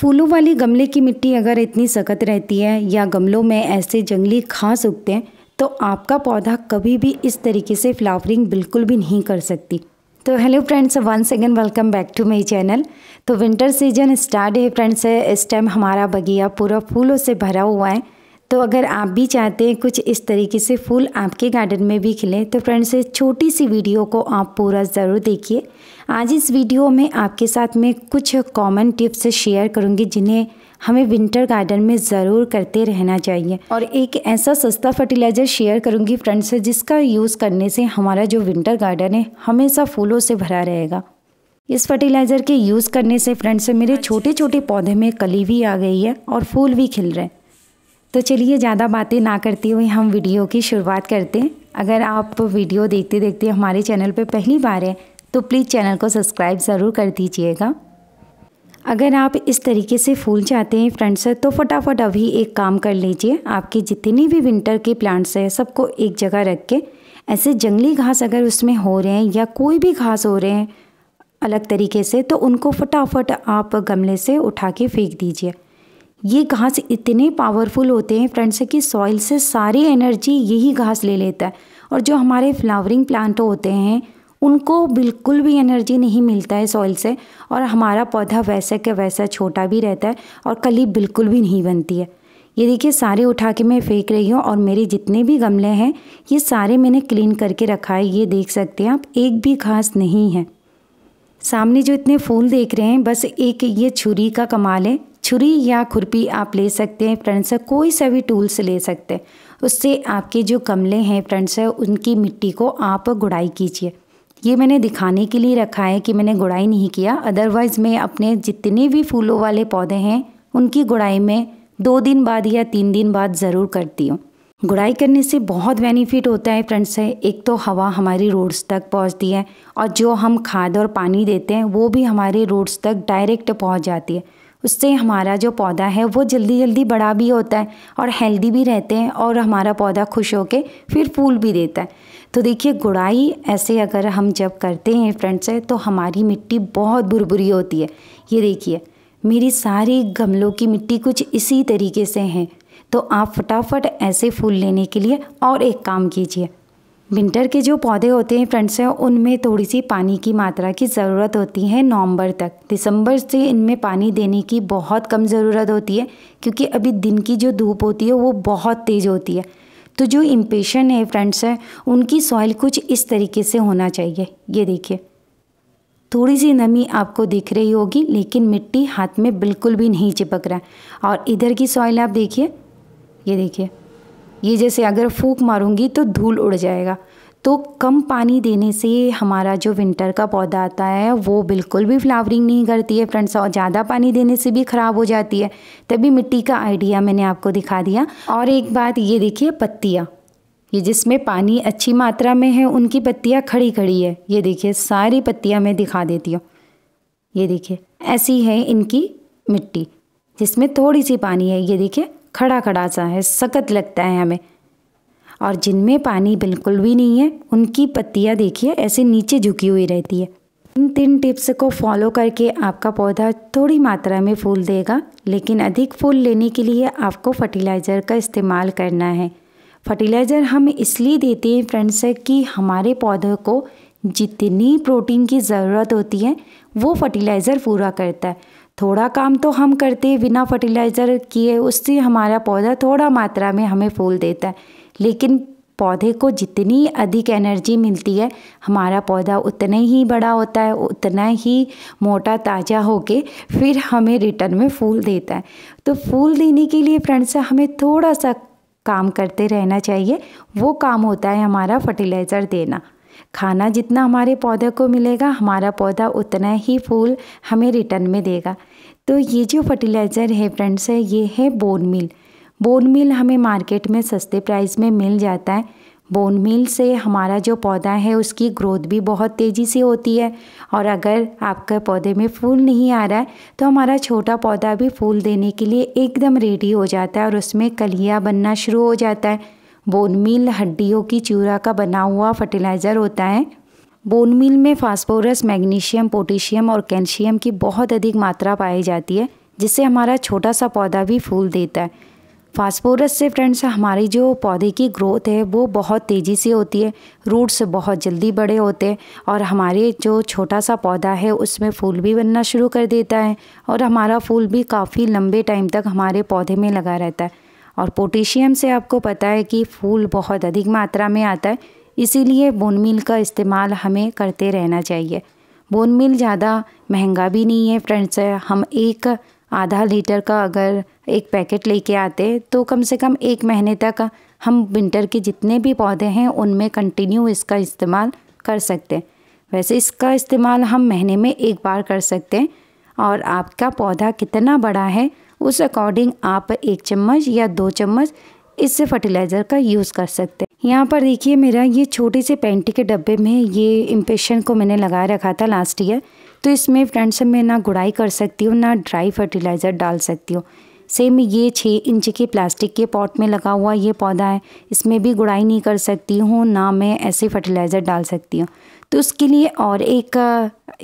फूलों वाली गमले की मिट्टी अगर इतनी सख्त रहती है या गमलों में ऐसे जंगली खास उगते हैं तो आपका पौधा कभी भी इस तरीके से फ्लावरिंग बिल्कुल भी नहीं कर सकती तो hello friends one second welcome back to my channel तो विंटर सीजन स्टार्ट है फ्रेंड्स इस टाइम हमारा बगिया पूरा फूलों से भरा हुआ है तो अगर आप भी चाहते हैं कुछ इस तरीके से फूल आपके गार्डन में भी खिलें तो फ्रेंड्स इस छोटी सी वीडियो को आप पूरा ज़रूर देखिए आज इस वीडियो में आपके साथ में कुछ कॉमन टिप्स शेयर करूँगी जिन्हें हमें विंटर गार्डन में ज़रूर करते रहना चाहिए और एक ऐसा सस्ता फर्टिलाइज़र शेयर करूँगी फ्रेंड्स जिसका यूज़ करने से हमारा जो विंटर गार्डन है हमेशा फूलों से भरा रहेगा इस फर्टिलाइज़र के यूज़ करने से फ्रेंड्स मेरे अच्छा, छोटे छोटे अच्छा। पौधे में कली भी आ गई है और फूल भी खिल रहे हैं तो चलिए ज़्यादा बातें ना करते हुए हम वीडियो की शुरुआत करते हैं अगर आप वीडियो देखते देखते हमारे चैनल पर पहली बार है तो प्लीज़ चैनल को सब्सक्राइब ज़रूर कर दीजिएगा अगर आप इस तरीके से फूल चाहते हैं फ्रेंड्स तो फटाफट अभी एक काम कर लीजिए आपके जितने भी विंटर के प्लांट्स हैं सबको एक जगह रख के ऐसे जंगली घास अगर उसमें हो रहे हैं या कोई भी घास हो रहे हैं अलग तरीके से तो उनको फटाफट आप गमले से उठा के फेंक दीजिए ये घास इतने पावरफुल होते हैं फ्रेंड्स कि सॉइल से सारी एनर्जी यही घास ले लेता है और जो हमारे फ्लावरिंग प्लांट होते हैं उनको बिल्कुल भी एनर्जी नहीं मिलता है सॉइल से और हमारा पौधा वैसे के वैसा छोटा भी रहता है और कली बिल्कुल भी नहीं बनती है ये देखिए सारे उठा के मैं फेंक रही हूँ और मेरे जितने भी गमले हैं ये सारे मैंने क्लीन करके रखा है ये देख सकते हैं आप एक भी घास नहीं है सामने जो इतने फूल देख रहे हैं बस एक ये छुरी का कमाल है छुरी या खुरपी आप ले सकते हैं फ्रेंड्स कोई सा भी टूल्स ले सकते हैं उससे आपके जो गमले हैं फ्रेंड्स उनकी मिट्टी को आप गुड़ाई कीजिए ये मैंने दिखाने के लिए रखा है कि मैंने गुड़ाई नहीं किया अदरवाइज़ मैं अपने जितने भी फूलों वाले पौधे हैं उनकी गुड़ाई में दो दिन बाद या तीन दिन बाद ज़रूर करती हूँ गुड़ाई करने से बहुत बेनिफिट होता है फ्रेंड्स है एक तो हवा हमारी रोड्स तक पहुँचती है और जो हम खाद और पानी देते हैं वो भी हमारे रोड्स तक डायरेक्ट पहुँच जाती है उससे हमारा जो पौधा है वो जल्दी जल्दी बड़ा भी होता है और हेल्दी भी रहते हैं और हमारा पौधा खुश हो के फिर फूल भी देता है तो देखिए गुड़ाई ऐसे अगर हम जब करते हैं फ्रेंड से तो हमारी मिट्टी बहुत भुरभुरी होती है ये देखिए मेरी सारी गमलों की मिट्टी कुछ इसी तरीके से हैं तो आप फटाफट ऐसे फूल लेने के लिए और एक काम कीजिए विंटर के जो पौधे होते हैं फ्रेंड्स उनमें थोड़ी सी पानी की मात्रा की ज़रूरत होती है नवंबर तक दिसंबर से इनमें पानी देने की बहुत कम ज़रूरत होती है क्योंकि अभी दिन की जो धूप होती है वो बहुत तेज़ होती है तो जो इम्पेशन है फ्रेंड्स है उनकी सॉइल कुछ इस तरीके से होना चाहिए ये देखिए थोड़ी सी नमी आपको दिख रही होगी लेकिन मिट्टी हाथ में बिल्कुल भी नहीं चिपक रहा है और इधर की सॉइल आप देखिए ये देखिए ये जैसे अगर फूक मारूंगी तो धूल उड़ जाएगा तो कम पानी देने से हमारा जो विंटर का पौधा आता है वो बिल्कुल भी फ्लावरिंग नहीं करती है फ्रेंड्स और ज़्यादा पानी देने से भी ख़राब हो जाती है तभी मिट्टी का आइडिया मैंने आपको दिखा दिया और एक बात ये देखिए पत्तियाँ ये जिसमें पानी अच्छी मात्रा में है उनकी पत्तियाँ खड़ी खड़ी है ये देखिए सारी पत्तियाँ मैं दिखा देती हूँ ये देखिए ऐसी है इनकी मिट्टी जिसमें थोड़ी सी पानी है ये देखिए खड़ा खड़ा सा है सख्त लगता है हमें और जिनमें पानी बिल्कुल भी नहीं है उनकी पत्तियाँ देखिए ऐसे नीचे झुकी हुई रहती है इन तीन टिप्स को फॉलो करके आपका पौधा थोड़ी मात्रा में फूल देगा लेकिन अधिक फूल लेने के लिए आपको फर्टिलाइज़र का इस्तेमाल करना है फर्टिलाइज़र हम इसलिए देते हैं फ्रेंड्स कि हमारे पौधों को जितनी प्रोटीन की ज़रूरत होती है वो फर्टिलाइज़र पूरा करता है थोड़ा काम तो हम करते बिना फर्टिलाइज़र किए उससे हमारा पौधा थोड़ा मात्रा में हमें फूल देता है लेकिन पौधे को जितनी अधिक एनर्जी मिलती है हमारा पौधा उतना ही बड़ा होता है उतना ही मोटा ताज़ा होके फिर हमें रिटर्न में फूल देता है तो फूल देने के लिए फ्रेंड्स हमें थोड़ा सा काम करते रहना चाहिए वो काम होता है हमारा फर्टिलाइज़र देना खाना जितना हमारे पौधे को मिलेगा हमारा पौधा उतना ही फूल हमें रिटर्न में देगा तो ये जो फर्टिलाइज़र है फ्रेंड्स है ये है बोन मिल बोन मिल हमें मार्केट में सस्ते प्राइस में मिल जाता है बोन मिल से हमारा जो पौधा है उसकी ग्रोथ भी बहुत तेज़ी से होती है और अगर आपके पौधे में फूल नहीं आ रहा है तो हमारा छोटा पौधा भी फूल देने के लिए एकदम रेडी हो जाता है और उसमें कलिया बनना शुरू हो जाता है बोन हड्डियों की चूरा का बना हुआ फर्टिलाइज़र होता है बोन में फास्फोरस मैग्नीशियम पोटेशियम और कैल्शियम की बहुत अधिक मात्रा पाई जाती है जिससे हमारा छोटा सा पौधा भी फूल देता है फास्फोरस से फ्रेंड्स हमारी जो पौधे की ग्रोथ है वो बहुत तेज़ी से होती है रूट्स बहुत जल्दी बड़े होते हैं और हमारे जो छोटा सा पौधा है उसमें फूल भी बनना शुरू कर देता है और हमारा फूल भी काफ़ी लंबे टाइम तक हमारे पौधे में लगा रहता है और पोटेशियम से आपको पता है कि फूल बहुत अधिक मात्रा में आता है इसीलिए बोन मिल का इस्तेमाल हमें करते रहना चाहिए बोन मिल ज़्यादा महंगा भी नहीं है फ्रेंड्स हम एक आधा लीटर का अगर एक पैकेट लेके आते तो कम से कम एक महीने तक हम विंटर के जितने भी पौधे हैं उनमें कंटिन्यू इसका इस्तेमाल कर सकते हैं वैसे इसका इस्तेमाल हम महीने में एक बार कर सकते हैं और आपका पौधा कितना बड़ा है उस अकॉर्डिंग आप एक चम्मच या दो चम्मच इस फर्टिलाइज़र का यूज़ कर सकते हैं यहाँ पर देखिए मेरा ये छोटे से पेंटी के डब्बे में ये इम्पेशन को मैंने लगा रखा था लास्ट ईयर तो इसमें फ्रेंड्स मैं ना गुड़ाई कर सकती हूँ ना ड्राई फर्टिलाइज़र डाल सकती हूँ सेम ये छः इंच के प्लास्टिक के पॉट में लगा हुआ ये पौधा है इसमें भी गुड़ाई नहीं कर सकती हूँ ना मैं ऐसे फर्टिलाइज़र डाल सकती हूँ तो उसके लिए और एक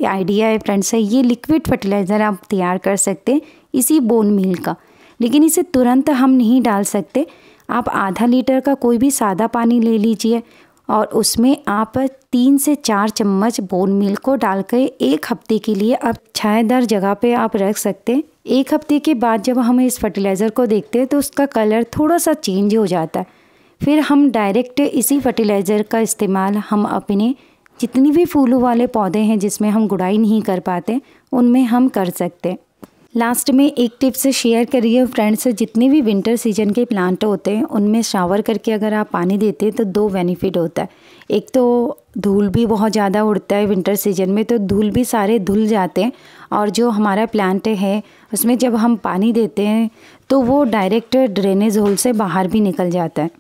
आइडिया है फ्रेंड्स है ये लिक्विड फर्टिलाइज़र आप तैयार कर सकते हैं इसी बोन मील का लेकिन इसे तुरंत हम नहीं डाल सकते आप आधा लीटर का कोई भी सादा पानी ले लीजिए और उसमें आप तीन से चार चम्मच बोन मिल को डाल कर एक हफ्ते के लिए आप छायादार जगह पे आप रख सकते हैं एक हफ्ते के बाद जब हम इस फर्टिलाइज़र को देखते हैं तो उसका कलर थोड़ा सा चेंज हो जाता है फिर हम डायरेक्ट इसी फर्टिलाइज़र का इस्तेमाल हम अपने जितनी भी फूलों वाले पौधे हैं जिसमें हम गुड़ाई नहीं कर पाते उनमें हम कर सकते हैं लास्ट में एक टिप्स शेयर करिए फ्रेंड्स जितने भी विंटर सीजन के प्लांट होते हैं उनमें शावर करके अगर आप पानी देते हैं तो दो बेनिफिट होता है एक तो धूल भी बहुत ज़्यादा उड़ता है विंटर सीजन में तो धूल भी सारे धुल जाते हैं और जो हमारा प्लांट है उसमें जब हम पानी देते हैं तो वो डायरेक्ट ड्रेनेज होल से बाहर भी निकल जाता है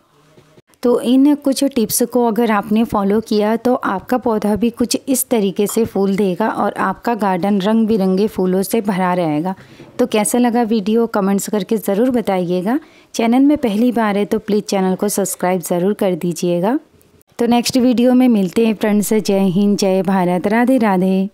तो इन कुछ टिप्स को अगर आपने फॉलो किया तो आपका पौधा भी कुछ इस तरीके से फूल देगा और आपका गार्डन रंग बिरंगे फूलों से भरा रहेगा तो कैसा लगा वीडियो कमेंट्स करके ज़रूर बताइएगा चैनल में पहली बार है तो प्लीज़ चैनल को सब्सक्राइब ज़रूर कर दीजिएगा तो नेक्स्ट वीडियो में मिलते हैं फ्रेंड्स जय हिंद जय भारत राधे राधे